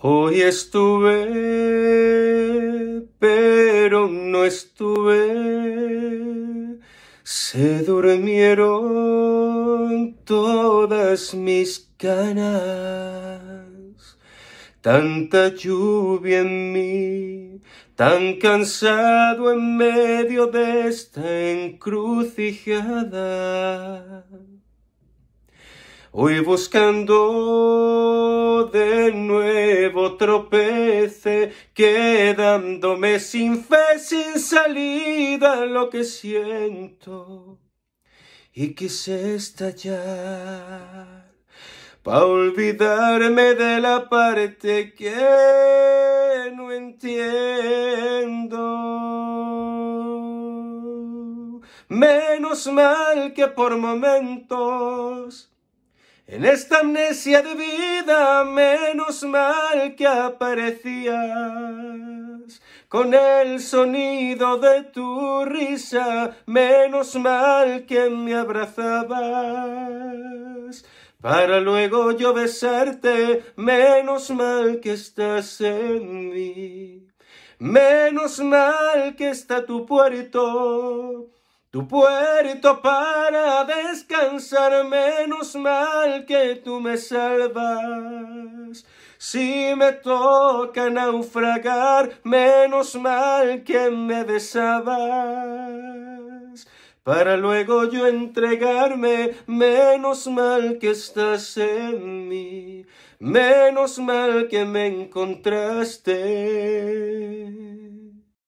Hoy estuve, pero no estuve. Se durmieron todas mis canas. Tanta lluvia en mí, tan cansado en medio de esta encrucijada. Hoy buscando de nuevo tropece, quedándome sin fe, sin salida, lo que siento. Y quise estallar para olvidarme de la parte que no entiendo. Menos mal que por momentos en esta amnesia de vida menos mal que aparecías. Con el sonido de tu risa, menos mal que me abrazabas. Para luego yo besarte, menos mal que estás en mí. Menos mal que está tu puerto. Tu puerto para descansar, menos mal que tú me salvas. Si me toca naufragar, menos mal que me besabas. Para luego yo entregarme, menos mal que estás en mí, menos mal que me encontraste.